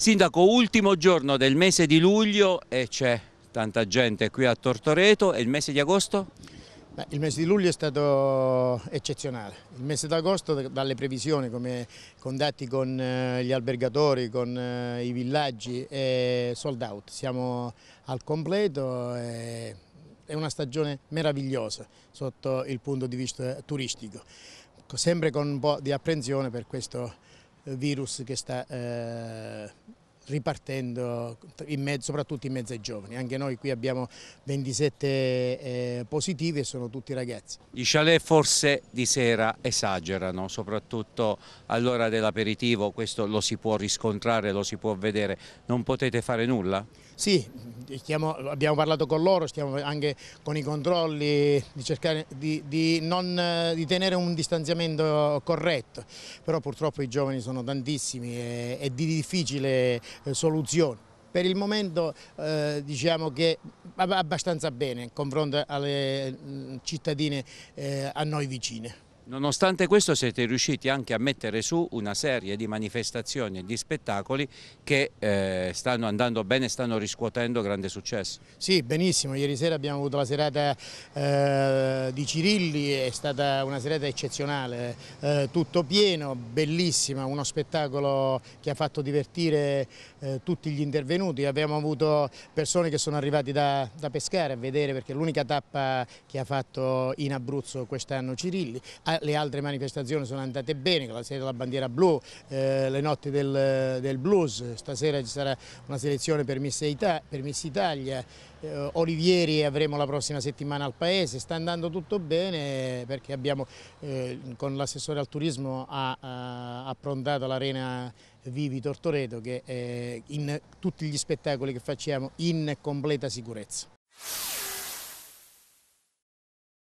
Sindaco, ultimo giorno del mese di luglio e c'è tanta gente qui a Tortoreto e il mese di agosto? Beh, il mese di luglio è stato eccezionale, il mese d'agosto dalle previsioni come contatti con eh, gli albergatori, con eh, i villaggi è sold out, siamo al completo, è una stagione meravigliosa sotto il punto di vista turistico, sempre con un po' di apprensione per questo virus che sta eh, ripartendo in mezzo, soprattutto in mezzo ai giovani. Anche noi qui abbiamo 27 eh, positivi e sono tutti ragazzi. I chalet forse di sera esagerano, soprattutto all'ora dell'aperitivo, questo lo si può riscontrare, lo si può vedere. Non potete fare nulla? Sì, stiamo, abbiamo parlato con loro, stiamo anche con i controlli di cercare di, di, non, di tenere un distanziamento corretto, però purtroppo i giovani sono tantissimi e, è di difficile eh, soluzioni. Per il momento eh, diciamo che va abbastanza bene in confronto alle mm, cittadine eh, a noi vicine. Nonostante questo siete riusciti anche a mettere su una serie di manifestazioni e di spettacoli che eh, stanno andando bene, stanno riscuotendo grande successo. Sì, benissimo. Ieri sera abbiamo avuto la serata eh, di Cirilli, è stata una serata eccezionale, eh, tutto pieno, bellissima, uno spettacolo che ha fatto divertire eh, tutti gli intervenuti. Abbiamo avuto persone che sono arrivate da, da pescare a vedere perché è l'unica tappa che ha fatto in Abruzzo quest'anno Cirilli le altre manifestazioni sono andate bene, con la sera della bandiera blu, eh, le notti del, del, blues, stasera ci sarà una selezione per Miss, Ita per Miss Italia, eh, Olivieri avremo la prossima settimana al paese, sta andando tutto bene perché abbiamo eh, con l'assessore al turismo ha, ha approntato l'arena Vivi Tortoreto che è in tutti gli spettacoli che facciamo in completa sicurezza.